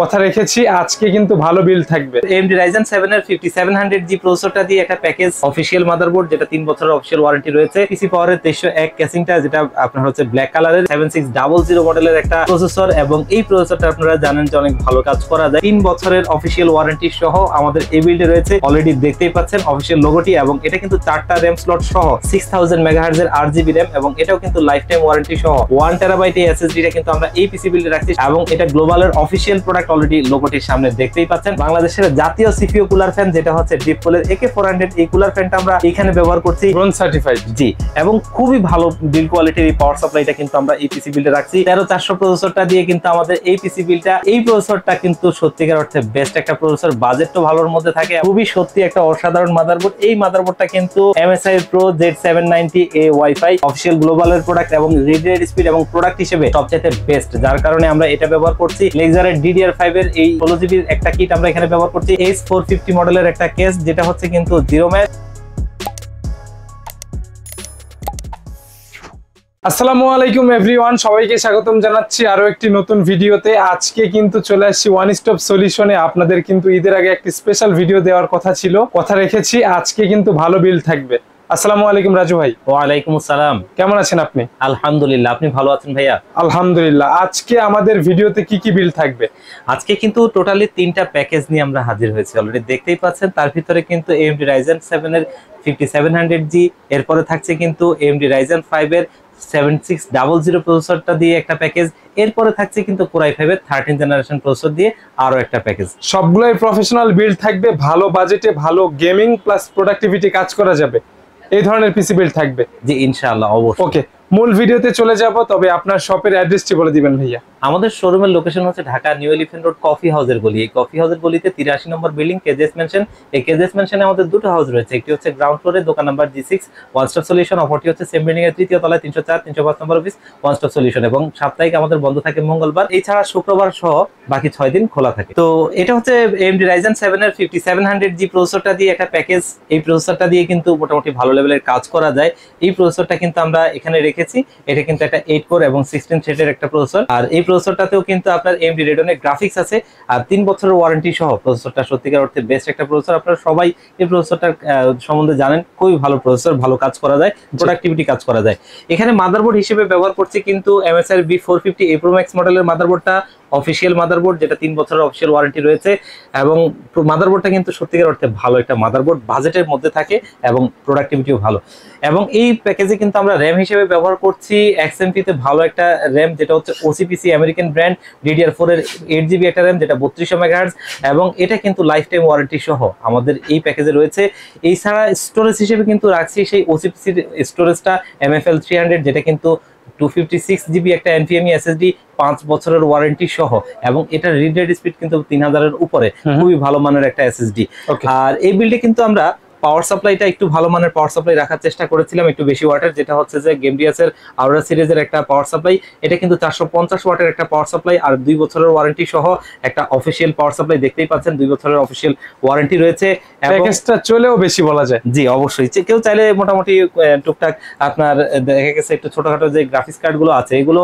কথা রেখেছি আজকে কিন্তু ভালো বিল থাকবে AMD Ryzen 7 এর 5700G প্রসেসরটা দিয়ে একটা প্যাকেজ অফিশিয়াল মাদারবোর্ড যেটা 3 বছরের অফিশিয়াল ওয়ারেন্টি রয়েছে পিসি পাওয়ারের 301 ক্যাসিংটা যেটা আপনার হচ্ছে ব্ল্যাক কালারের 7600 মডেলের একটা প্রসেসর এবং এই প্রসেসরটা আপনারা জানেন যে অনেক ভালো কাজ করা যায় 3 বছরের অফিশিয়াল ওয়ারেন্টি সহ আমাদের এই বিলটি রয়েছে অলরেডি দেখতেই পাচ্ছেন অফিশিয়াল লোগোটি এবং এটা কিন্তু চারটা RAM স্লট সহ 6000 MHz এর 8GB RAM এবং এটাও কিন্তু লাইফটাইম ওয়ারেন্টি সহ 1 TB এই SSD টা কিন্তু আমরা এই পিসি বিলে রাখছি এবং এটা গ্লোবালের অফিশিয়াল প্রোডাক্ট প্রোডাক্ট অলরেডি লোকটির সামনে দেখতেই পাচ্ছেন বাংলাদেশের জাতীয় সিপিও কুলার ফ্যান যেটা হচ্ছে ডিপ কুলের একে ফোর হান্ড্রেড এই কুলার ফ্যানটা আমরা এখানে ব্যবহার করছি ব্রোন সার্টিফাইড জি এবং খুবই ভালো বিল কোয়ালিটির এই পাওয়ার সাপ্লাইটা কিন্তু আমরা এই পিসি বিলটা রাখছি তেরো চারশো প্রসেসরটা দিয়ে কিন্তু আমাদের এই পিসি বিলটা এই প্রসেসরটা কিন্তু সত্যিকার অর্থে বেস্ট একটা প্রসেসর বাজেট তো ভালোর মধ্যে থাকে খুবই সত্যি একটা অসাধারণ মাদারবোর্ড এই মাদারবোর্ডটা কিন্তু MSI pro Z seven ninety A wifi official গ্লোবালের প্রোডাক্ট এবং রিডেড স্পিড এবং প্রোডাক্ট হিসেবে সবচেয়ে বেস্ট যার কারণে আমরা এটা ব্যবহার করছি লেকজারের ডিডিআর এর ফাইভ এর এই ষোলো জিবির একটা কিট আমরা এখানে ব্যবহার করছি এস ফোর ফিফটি মডেলের একটা কেস যেটা হচ্ছে কিন্তু জিরো ম্যাচ আসসালামু আলাইকুম এভরিওয়ান সবাইকে স্বাগতম জানাচ্ছি আরো একটি নতুন ভিডিওতে আজকে কিন্তু চলে আসছি ওয়ান স্টপ সলিউশনে আপনাদের কিন্তু ঈদের আগে একটি স্পেশাল ভিডিও দেওয়ার কথা ছিল কথা রেখেছি আজকে কিন্তু ভালো বিল থাকবে আসসালামু আলাইকুম রাজু ভাই ওয়ালাইকুম আসসালাম কেমন আছেন আপনি আলহামদুলিল্লাহ আপনি ভালো আছেন ভাইয়া আলহামদুলিল্লাহ আজকে আমাদের ভিডিওতে কি কি বিল থাকবে আজকে কিন্তু টোটালি তিনটা প্যাকেজ নিয়ে আমরা হাজির হয়েছি অলরেডি দেখতেই পাচ্ছেন তার ভিতরে কিন্তু এমডি রাইজেন সেভেন এর ফিফটি সেভেন হান্ড্রেড জি এরপরে থাকছে কিন্তু ডি রাইজেন ফাইভ এর সেভেন সিক্স ডাবল জিরো প্রসেসরটা দিয়ে একটা প্যাকেজ এরপরে থাকছে কিন্তু কোরাই ফাইভের থার্টিন জেনারেশন প্রসেসর দিয়ে আরও একটা প্যাকেজ সবগুলোই প্রফেশনাল বিল্ড থাকবে ভালো বাজেটে ভালো গেমিং প্লাস প্রোডাক্টিভিটি কাজ করা যাবে এই ধরনের পিসি বিল্ড থাকবে জি ইনশাআল্লাহ অবশ্যই ওকে মূল ভিডিওতে চলে যাব তবে আপনার শপের অ্যাড্রেসটি বলে দিবেন ভাইয়া আমাদের শোরুমের লোকেশন হচ্ছে Dhaka new elephant road coffee হাউসের গলি এই কফি হাউসের গলিতে তিরাশি নম্বর বিল্ডিং কেজেস মেনশন এই কেজেস মেনশনে আমাদের দুটো হাউস রয়েছে একটি হচ্ছে গ্রাউন্ড ফ্লোরে দোকান number G six one stop solution অপরটি হচ্ছে সেম বিল্ডিং এর তৃতীয় তলায় তিনশো চার তিনশো পাঁচ নম্বর অফিস ওয়ান স্টপ সলিউশন এবং সাপ্তাহিক আমাদের বন্ধ থাকে মঙ্গলবার এছাড়া শুক্রবার সহ বাকি ছয় দিন খোলা থাকে তো এটা হচ্ছে এমডি রাইজেন সেভেন এর ফিফটি সেভেন হান্ড্রেড জি প্রসেসরটা দিয়ে একটা প্যাকেজ এই প্রসেসরটা দিয়ে কিন্তু মোটামুটি ভালো লেভেলের কাজ করা যায় এই প্রসেসরটা কিন্তু আমরা এখানে রেখে রেখেছি এটা কিন্তু একটা এইট কোর এবং সিক্সটিন থ্রেডের একটা প্রসেসর আর এই প্রসেসরটাতেও কিন্তু আপনার এমডি রেডনের গ্রাফিক্স আছে আর তিন বছরের ওয়ারেন্টি সহ প্রসেসরটা সত্যিকার অর্থে বেস্ট একটা প্রসেসর আপনারা সবাই এই প্রসেসরটার সম্বন্ধে জানেন খুবই ভালো প্রসেসর ভালো কাজ করা যায় প্রোডাক্টিভিটি কাজ করা যায় এখানে মাদারবোর্ড হিসেবে ব্যবহার করছি কিন্তু MSI B four fifty A A pro max মডেলের মাদারবোর্ডটা অফিসিয়াল মাদারবোর্ড যেটা তিন বছরের অফিসিয়াল ওয়ারেন্টি রয়েছে এবং মাদারবোর্ডটা কিন্তু সত্যিকার অর্থে ভালো একটা মাদারবোর্ড বাজেটের মধ্যে থাকে এবং প্রোডাক্টিভিটিও ভালো এবং এই প্যাকেজে কিন্তু আমরা র্যাম হিসেবে ব্যবহার করছি এক্সএমপিতে ভালো একটা র্যাম যেটা হচ্ছে ওসিপিসি আমেরিকান ব্র্যান্ড ডিডিআর ফোরের এইট জিবি একটা র্যাম যেটা বত্রিশশো মেগাহার্স এবং এটা কিন্তু লাইফ টাইম ওয়ারেন্টি সহ আমাদের এই প্যাকেজে রয়েছে এই ছাড়া স্টোরেজ হিসেবে কিন্তু রাখছি সেই ওসিপিসির স্টোরেজটা এমএফএল থ্রি হান্ড্রেড যেটা কিন্তু টু ফিফটি সিক্স জিবি একটা এনপিএমই এসএসডি e পাঁচ বছরের ওয়ারেন্টি সহ এবং এটা রিডেড স্পিড কিন্তু তিন হাজারের উপরে খুবই ভালো মানের একটা এসএসডি আর এই বিলটি কিন্তু আমরা পাওয়ার সাপ্লাইটা একটু ভালো মানের পাওয়ার সাপ্লাই রাখার চেষ্টা করেছিলাম একটু বেশি ওয়াটের যেটা হচ্ছে যে গেমডিয়াসের আউরা সিরিজের একটা পাওয়ার সাপ্লাই এটা কিন্তু চারশো পঞ্চাশ ওয়াটের একটা পাওয়ার সাপ্লাই আর দুই বছরের ওয়ারেন্টি সহ একটা অফিসিয়াল পাওয়ার সাপ্লাই দেখতেই পাচ্ছেন দুই বছরের অফিসিয়াল ওয়ারেন্টি রয়েছে চলেও বেশি বলা যায় জি অবশ্যই কেউ চাইলে মোটামুটি টুকটাক আপনার দেখা গেছে একটু ছোটখাটো যে গ্রাফিক্স কার্ডগুলো আছে এগুলো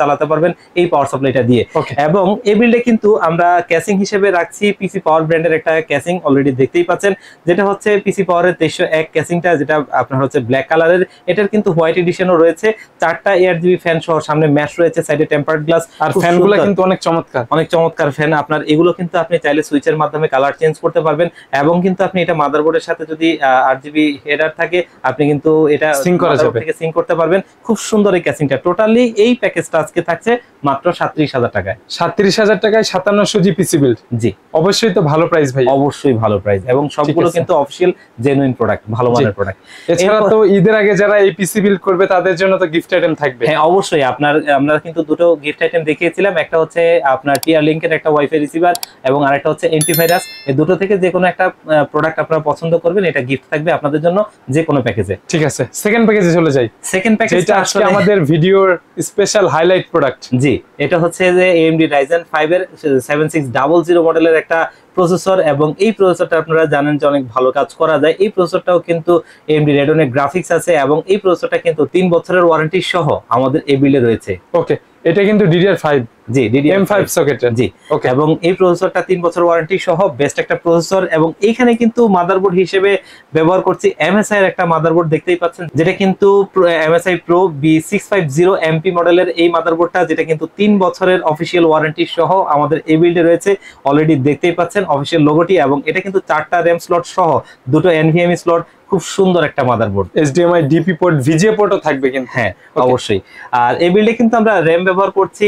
চালাতে পারবেন এই পাওয়ার সাপ্লাইটা দিয়ে এবং এ বিল্ডে কিন্তু আমরা ক্যাসিং হিসেবে রাখছি পিসি পাওয়ার ব্র্যান্ডের একটা ক্যাসিং অলরেডি দেখতেই পাচ্ছেন যেটা হচ্ছে পিসি ডিসি পাওয়ারের তেইশশো এক ক্যাসিংটা যেটা আপনার হচ্ছে ব্ল্যাক কালারের এটার কিন্তু হোয়াইট এডিশনও রয়েছে চারটা এয়ার জিবি ফ্যান সহ সামনে ম্যাশ রয়েছে সাইডে টেম্পার গ্লাস আর ফ্যানগুলো কিন্তু অনেক চমৎকার অনেক চমৎকার ফ্যান আপনার এগুলো কিন্তু আপনি চাইলে সুইচের মাধ্যমে কালার চেঞ্জ করতে পারবেন এবং কিন্তু আপনি এটা মাদারবোর্ডের সাথে যদি আট জিবি হেডার থাকে আপনি কিন্তু এটা সিঙ্ক করা যাবে থেকে সিঙ্ক করতে পারবেন খুব সুন্দর এই ক্যাসিংটা টোটালি এই প্যাকেজটা আজকে থাকছে মাত্র সাত্রিশ হাজার টাকায় সাত্রিশ হাজার টাকায় সাতান্ন জি পিসি বিল্ড জি অবশ্যই তো ভালো প্রাইস ভাই অবশ্যই ভালো প্রাইস এবং সবগুলো কিন্তু অফিসিয়াল জেনুইন প্রোডাক্ট ভালো মানের প্রোডাক্ট এছাড়া তো ঈদের আগে যারা এই পিসি বিল্ড করবে তাদের জন্য তো গিফট আইটেম থাকবে হ্যাঁ অবশ্যই আপনার আমরা কিন্তু দুটো গিফট আইটেম দেখিয়েছিলাম একটা হচ্ছে আপনার টিয়ার লিংকের একটা ওয়াইফাই রিসিভার এবং আরেকটা হচ্ছে অ্যান্টিভাইরাস এই দুটো থেকে যে কোনো একটা প্রোডাক্ট আপনারা পছন্দ করবেন এটা গিফট থাকবে আপনাদের জন্য যে কোনো প্যাকেজে ঠিক আছে সেকেন্ড প্যাকেজে চলে যাই সেকেন্ড প্যাকেজ এটা আসলে আমাদের ভিডিওর স্পেশাল হাইলাইট প্রোডাক্ট জি এটা হচ্ছে যে এমডি রাইজেন 5 এর 7600 মডেলের একটা প্রসেসর এবং এই প্রসেসরটা আপনারা জানেন যে অনেক ভালো কাজ করা যায় এই প্রসেসরটাও কিন্তু এমডি রেডনের গ্রাফিক্স আছে এবং এই প্রসেসরটা কিন্তু তিন বছরের ওয়ারেন্টি সহ আমাদের এবিলে রয়েছে ওকে এটা কিন্তু DDR5 জি DDR5 সকেটের জি ওকে এবং এই প্রসেসরটা 3 বছর ওয়ারেন্টি সহ বেস্ট একটা প্রসেসর এবং এখানে কিন্তু মাদারবোর্ড হিসেবে ব্যবহার করছি MSI এর একটা মাদারবোর্ড দেখতেই পাচ্ছেন যেটা কিন্তু MSI Pro B650 MP মডেলের এই মাদারবোর্ডটা যেটা কিন্তু 3 বছরের অফিশিয়াল ওয়ারেন্টি সহ আমাদের এই বিল্ডে রয়েছে অলরেডি দেখতেই পাচ্ছেন অফিশিয়াল লোগোটি এবং এটা কিন্তু 4টা RAM স্লট সহ দুটো NVMe স্লট খুব সুন্দর একটা মাদারবোর্ড এইচডিএমআই ডিপি পোর্ট ভিজে পোর্টও থাকবে কিন্তু হ্যাঁ অবশ্যই আর এই বিল্ডে কিন্তু আমরা র্যাম ব্যবহার করছি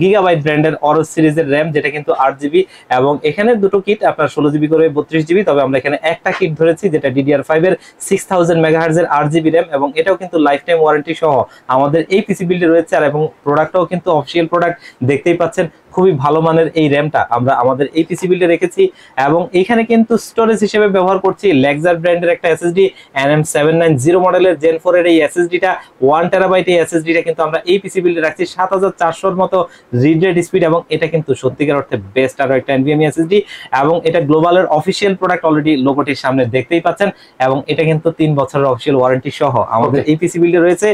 গিগাবাইট ব্র্যান্ডের অরস সিরিজের র্যাম যেটা কিন্তু আট জিবি এবং এখানে দুটো কিট আপনার ষোলো জিবি করে বত্রিশ জিবি তবে আমরা এখানে একটা কিট ধরেছি যেটা ডিডিআর ফাইভের সিক্স থাউজেন্ড মেগাহার্জের আট জিবি র্যাম এবং এটাও কিন্তু লাইফ টাইম ওয়ারেন্টি সহ আমাদের এই পিসিবিলটি রয়েছে আর এবং প্রোডাক্টটাও কিন্তু অফিসিয়াল প্রোডাক্ট দেখতেই পাচ্ছেন খুবই ভালো মানের এই র্যামটা আমরা আমাদের এই পিসি বিল্ডে রেখেছি এবং এখানে কিন্তু স্টোরেজ হিসেবে ব্যবহার করছি লেক্সার ব্র্যান্ডের একটা SSD N M seven nine zero মডেলের জেন ফোরের এই এসএসডিটা ওয়ান টেরাবাইট এই এসএসডিটা কিন্তু আমরা এই পিসি বিল্ডে রাখছি সাত হাজার চারশোর মতো রিড রেট স্পিড এবং এটা কিন্তু সত্যিকার অর্থে বেস্ট আরও একটা এনভিএমি এসএসডি এবং এটা গ্লোবালের অফিসিয়াল প্রোডাক্ট অলরেডি লোগোটির সামনে দেখতেই পাচ্ছেন এবং এটা কিন্তু তিন বছরের অফিসিয়াল ওয়ারেন্টি সহ আমাদের এই পিসি বিল্ডে রয়েছে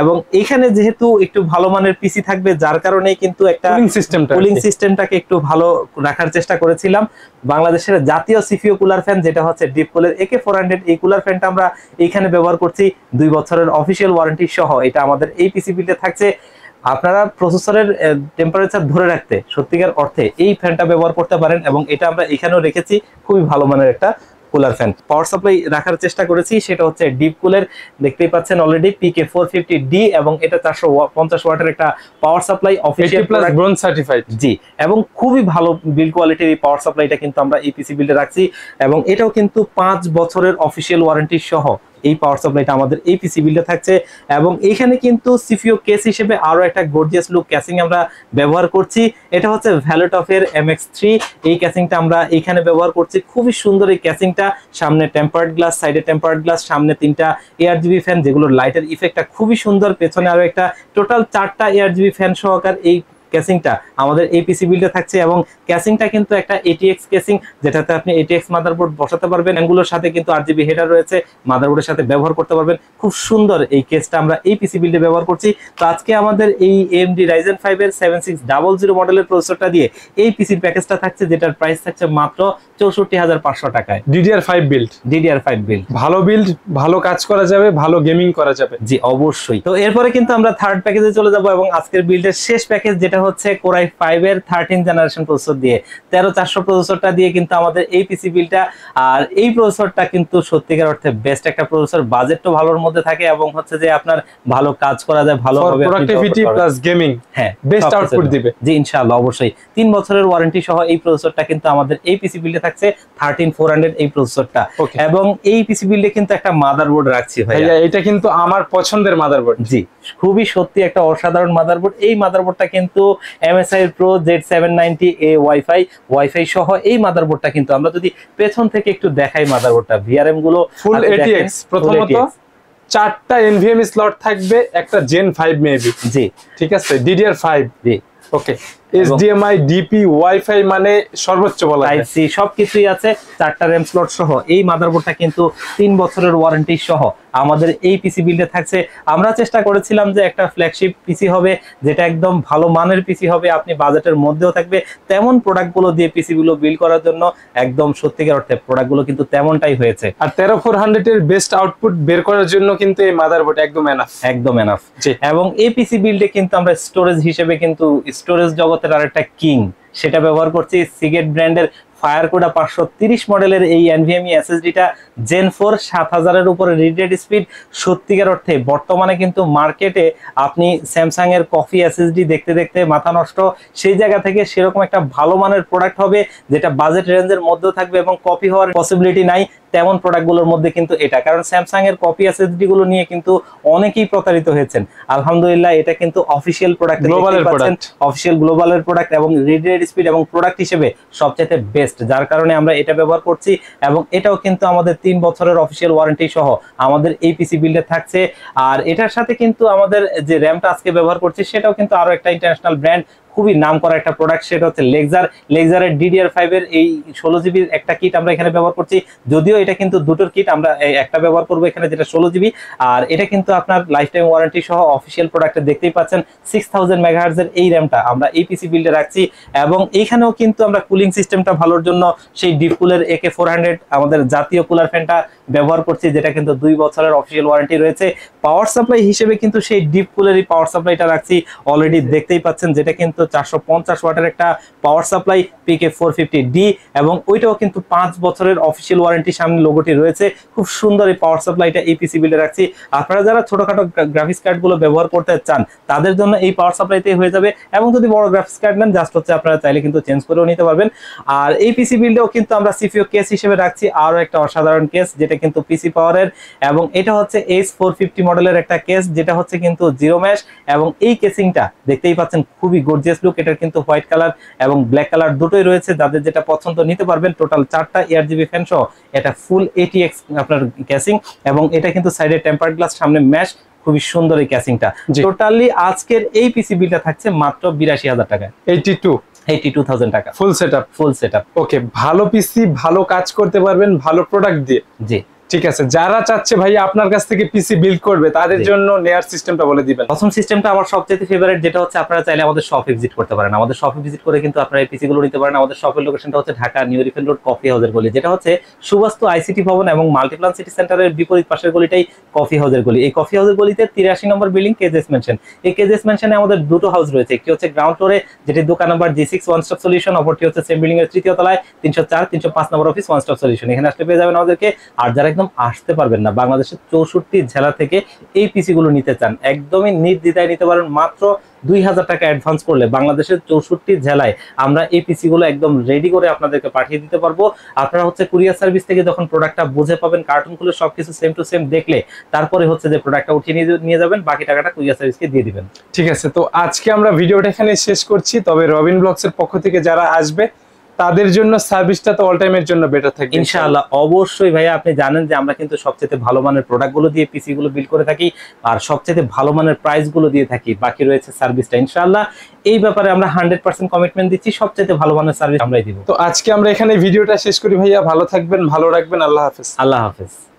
এবং এখানে যেহেতু একটু ভালো মানের পিসি থাকবে যার কারণে কিন্তু একটা সিস্টেমটা কুলিং সিস্টেমটাকে একটু ভালো রাখার চেষ্টা করেছিলাম বাংলাদেশের জাতীয় সিফিও কুলার ফ্যান যেটা হচ্ছে ডিপ কুলের একে ফোর হান্ড্রেড এই কুলার ফ্যানটা আমরা এখানে ব্যবহার করছি দুই বছরের অফিসিয়াল ওয়ারেন্টি সহ এটা আমাদের এই পিসি বিল্ডে থাকছে আপনারা প্রসেসরের টেম্পারেচার ধরে রাখতে সত্যিকার অর্থে এই ফ্যানটা ব্যবহার করতে পারেন এবং এটা আমরা এখানেও রেখেছি খুবই ভালো মানের একটা কুলার ফ্যান পাওয়ার সাপ্লাই রাখার চেষ্টা করেছি সেটা হচ্ছে ডিপ কুলের দেখতেই পাচ্ছেন already PK four fifty D এবং এটা চারশো পঞ্চাশ ওয়াটের একটা পাওয়ার সাপ্লাই অফিসিয়াল সার্টিফাইড জি এবং খুবই ভালো বিল্ড কোয়ালিটির এই পাওয়ার সাপ্লাইটা কিন্তু আমরা এই পিসি বিল্ডে রাখছি এবং এটাও কিন্তু পাঁচ বছরের অফিসিয়াল ওয়ারেন্টি সহ এই পাওয়ার সাপ্লাইটা আমাদের এই পিসি পিসিবিলটা থাকছে এবং এইখানে কিন্তু সিপিও কেস হিসেবে আরও একটা গর্জিয়াস লুক ক্যাসিং আমরা ব্যবহার করছি এটা হচ্ছে ভ্যালোটফের এম এক্স থ্রি এই ক্যাসিংটা আমরা এইখানে ব্যবহার করছি খুবই সুন্দর এই ক্যাসিংটা সামনে টেম্পার্ড গ্লাস সাইডে টেম্পার্ড গ্লাস সামনে তিনটা এয়ার জিবি ফ্যান যেগুলো লাইটের ইফেক্টটা খুবই সুন্দর পেছনে আরও একটা টোটাল চারটা এয়ার জিবি ফ্যান সহকার এই ক্যাসিংটা আমাদের এই পিসি বিলটা থাকছে এবং ক্যাসিংটা কিন্তু একটা এটিএক্স ক্যাসিং যেটাতে আপনি এটিএক্স মাদারবোর্ড বসাতে পারবেন এগুলোর সাথে কিন্তু আর জিবি হেডার রয়েছে মাদারবোর্ডের সাথে ব্যবহার করতে পারবেন খুব সুন্দর এই কেসটা আমরা এই পিসি বিল্ডে ব্যবহার করছি তো আজকে আমাদের এই এম ডি রাইজেন ফাইভের সেভেন সিক্স ডাবল জিরো মডেলের প্রসেসরটা দিয়ে এই পিসির প্যাকেজটা থাকছে যেটার প্রাইস থাকছে মাত্র চৌষট্টি হাজার পাঁচশো টাকায় DDR five build DDR five build ভালো বিল্ড ভালো কাজ করা যাবে ভালো গেমিং করা যাবে জি অবশ্যই তো এরপরে কিন্তু আমরা থার্ড প্যাকেজে চলে যাবো এবং আজকের বিল্ডের শেষ প্যাকেজ যেটা হচ্ছে কোরাই ফাইভ এর থার্টিন জেনারেশন প্রসেসর দিয়ে তেরো চারশো প্রসেসরটা দিয়ে কিন্তু আমাদের এই পিসি বিলটা আর এই প্রসেসরটা কিন্তু সত্যিকার অর্থে বেস্ট একটা প্রসেসর বাজেটটা ভালোর মধ্যে থাকে এবং হচ্ছে যে আপনার ভালো কাজ করা যায় ভালো গেমিং হ্যাঁ, এই কিন্তু একটা মাদারবোর্ড রাখছি এটা কিন্তু আমার পছন্দের মাদারবোর্ড জি খুবই সত্যি একটা অসাধারণ মাদারবোর্ড এই মাদারবোর্ডটা কিন্তু MSI pro Z A wifi wifi সহ এই মাদারবোর্ডটা কিন্তু আমরা যদি পেছন থেকে একটু দেখাই মাদারবোর্ডটা ভিআরএম গুলো ফুল এটিএক্স প্রথমত চারটা এনভিএম স্লট থাকবে একটা জেন ফাইভ মেবি জি ঠিক আছে ডিডিআর ফাইভ জি ওকে এইচডিএমআই ডিপি ওয়াইফাই মানে সর্বোচ্চ বলা যায় আইসি সবকিছুই আছে চারটা র্যাম স্লট সহ এই মাদারবোর্ডটা কিন্তু তিন বছরের ওয়ারেন্টি সহ আমাদের এই পিসি বিল্ডে থাকছে আমরা চেষ্টা করেছিলাম যে একটা ফ্ল্যাগশিপ পিসি হবে যেটা একদম ভালো মানের পিসি হবে আপনি বাজেটের মধ্যেও থাকবে তেমন প্রোডাক্টগুলো দিয়ে পিসিগুলো বিল করার জন্য একদম সত্যিকার অর্থে প্রোডাক্টগুলো কিন্তু তেমনটাই হয়েছে আর তেরো ফোর হান্ড্রেডের বেস্ট আউটপুট বের করার জন্য কিন্তু এই মাদারবোর্ড একদম এনাফ একদম এনাফ এবং এই পিসি বিল্ডে কিন্তু আমরা স্টোরেজ হিসেবে কিন্তু স্টোরেজ জগৎ জগতের আর একটা কিং সেটা ব্যবহার করছি সিগেট ব্র্যান্ডের ফায়ারকোডা পাঁচশো তিরিশ মডেলের এই এনভিএমই এসএসডিটা জেন ফোর সাত হাজারের উপরে রিডেড স্পিড সত্যিকার অর্থে বর্তমানে কিন্তু মার্কেটে আপনি স্যামসাংয়ের কফি এসএসডি দেখতে দেখতে মাথা নষ্ট সেই জায়গা থেকে সেরকম একটা ভালো মানের প্রোডাক্ট হবে যেটা বাজেট রেঞ্জের মধ্যে থাকবে এবং কপি হওয়ার পসিবিলিটি নাই তেমন প্রোডাক্টগুলোর মধ্যে কিন্তু এটা কারণ স্যামসাং এর কপি গুলো নিয়ে কিন্তু অনেকেই প্রতারিত হয়েছেন আলহামদুলিল্লাহ এটা কিন্তু অফিসিয়াল প্রোডাক্ট অফিসিয়াল গ্লোবালের প্রোডাক্ট এবং রিডেড স্পিড এবং প্রোডাক্ট হিসেবে সবচেয়ে বেস্ট যার কারণে আমরা এটা ব্যবহার করছি এবং এটাও কিন্তু আমাদের তিন বছরের অফিসিয়াল ওয়ারেন্টি সহ আমাদের এই পিসি বিল্ডে থাকছে আর এটার সাথে কিন্তু আমাদের যে র্যামটা আজকে ব্যবহার করছি সেটাও কিন্তু আরো একটা ইন্টারন্যাশনাল ব্র্যান্ড খুবই নাম করা একটা প্রোডাক্ট সেটা হচ্ছে লেকজার লেকজারের ডিডিআর ফাইভের এই ষোলো জিবির একটা কিট আমরা এখানে ব্যবহার করছি যদিও এটা কিন্তু দুটোর কিট আমরা একটা ব্যবহার করবো এখানে যেটা ষোলো জিবি আর এটা কিন্তু আপনার লাইফ টাইম ওয়ারেন্টি সহ অফিসিয়াল প্রোডাক্টে দেখতেই পাচ্ছেন সিক্স থাউজেন্ড মেগাহার্জের এই র্যামটা আমরা এই পিসি বিল্ডে রাখছি এবং এইখানেও কিন্তু আমরা কুলিং সিস্টেমটা ভালোর জন্য সেই ডিপ কুলের একে ফোর হান্ড্রেড আমাদের জাতীয় কুলার ফ্যানটা ব্যবহার করছি যেটা কিন্তু দুই বছরের অফিসিয়াল ওয়ারেন্টি রয়েছে পাওয়ার সাপ্লাই হিসেবে কিন্তু সেই ডিপ কুলেরই পাওয়ার সাপ্লাইটা রাখছি অলরেডি দেখতেই পাচ্ছেন যেটা কিন্তু কিন্তু চারশো ওয়াটের একটা power supply PK four D এবং ওইটাও কিন্তু পাঁচ বছরের অফিসিয়াল ওয়ারেন্টি সামনে লোগোটি রয়েছে খুব সুন্দর এই পাওয়ার সাপ্লাইটা এই পিসি বিলে রাখছি আপনারা যারা ছোটোখাটো গ্রাফিক্স কার্ডগুলো ব্যবহার করতে চান তাদের জন্য এই পাওয়ার সাপ্লাইতেই হয়ে যাবে এবং যদি বড় গ্রাফিক্স কার্ড নেন জাস্ট হচ্ছে আপনারা চাইলে কিন্তু চেঞ্জ করেও নিতে পারবেন আর এই পিসি বিলটাও কিন্তু আমরা সিপিও কেস হিসেবে রাখছি আরও একটা অসাধারণ কেস যেটা কিন্তু পিসি পাওয়ারের এবং এটা হচ্ছে এইচ ফোর মডেলের একটা কেস যেটা হচ্ছে কিন্তু জিরো ম্যাশ এবং এই কেসিংটা দেখতেই পাচ্ছেন খুবই গর্জিয়াস গর্জিয়াস লুক এটার কিন্তু হোয়াইট কালার এবং ব্ল্যাক কালার দুটোই রয়েছে যাদের যেটা পছন্দ নিতে পারবেন টোটাল চারটা এয়ার জিবি ফ্যান সহ এটা ফুল এটি এক্স আপনার ক্যাশিং এবং এটা কিন্তু সাইডে টেম্পার গ্লাস সামনে ম্যাশ খুবই সুন্দর এই ক্যাশিংটা টোটালি আজকের এই পিসি বিলটা থাকছে মাত্র বিরাশি হাজার টাকা এইটি টু টাকা ফুল সেট ফুল সেট ওকে ভালো পিসি ভালো কাজ করতে পারবেন ভালো প্রোডাক্ট দিয়ে জি ঠিক আছে যারা চাচ্ছে ভাই আপনার কাছ থেকে পিসি বিল্ড করবে তাদের জন্য নেয়ার সিস্টেমটা বলে দিবেন প্রথম সিস্টেমটা আমার সবচেয়ে ফেভারিট যেটা হচ্ছে আপনারা চাইলে আমাদের শপে ভিজিট করতে পারেন আমাদের শপে ভিজিট করে কিন্তু আপনারা এই পিসিগুলো নিতে পারেন আমাদের শপের লোকেশনটা হচ্ছে Dhaka new elephant road coffee হাউসের গলি যেটা হচ্ছে সুবাস্তু আইসিটি ভবন এবং মাল্টিপ্লান সিটি সেন্টারের বিপরীত পাশের গলিটাই কফি হাউসের গলি এই কফি হাউসের গলিতে তিরাশি নম্বর বিল্ডিং কেজেস মেনশন এই কেজেস মেনশনে আমাদের দুটো হাউস রয়েছে একটি হচ্ছে গ্রাউন্ড ফ্লোরে যেটি দোকান নম্বর G six one stop solution অপরটি হচ্ছে সেম বিল্ডিং এর তৃতীয় তলায় তিনশো চার তিনশো পাঁচ নম্বর অফিস ওয়ান স্টপ সলিউশন এখানে আসলে পেয়ে যাবেন আমাদেরকে আর যারা একদম আসতে পারবেন না বাংলাদেশের চৌষট্টি জেলা থেকে এই পিসিগুলো নিতে চান একদমই নির্দ্বিধায় নিতে পারেন মাত্র দুই হাজার টাকা অ্যাডভান্স করলে বাংলাদেশের চৌষট্টি জেলায় আমরা এই পিসিগুলো একদম রেডি করে আপনাদেরকে পাঠিয়ে দিতে পারবো আপনারা হচ্ছে কুরিয়ার সার্ভিস থেকে যখন প্রোডাক্টটা বুঝে পাবেন কার্টুন খুলে সবকিছু সেম টু সেম দেখলে তারপরে হচ্ছে যে প্রোডাক্টটা উঠিয়ে নিয়ে যাবেন বাকি টাকাটা কুরিয়ার সার্ভিসকে দিয়ে দিবেন ঠিক আছে তো আজকে আমরা ভিডিওটা এখানে শেষ করছি তবে রবিন ব্লগসের পক্ষ থেকে যারা আসবে তাদের জন্য সার্ভিসটা তো অল টাইমের জন্য বেটার থাকবে ইনশাআল্লাহ অবশ্যই ভাইয়া আপনি জানেন যে আমরা কিন্তু সবচেয়ে ভালো মানের প্রোডাক্টগুলো দিয়ে পিসি গুলো বিল করে থাকি আর সবচেয়ে ভালো মানের প্রাইসগুলো দিয়ে থাকি বাকি রয়েছে সার্ভিসটা ইনশাআল্লাহ এই ব্যাপারে আমরা হান্ড্রেড পার্সেন্ট কমিটমেন্ট দিচ্ছি সবচেয়ে ভালো মানের সার্ভিস আমরাই দিব তো আজকে আমরা এখানে ভিডিওটা শেষ করি ভাইয়া ভালো থাকবেন ভালো রাখবেন আল্লাহ হাফেজ আল্লাহ হাফেজ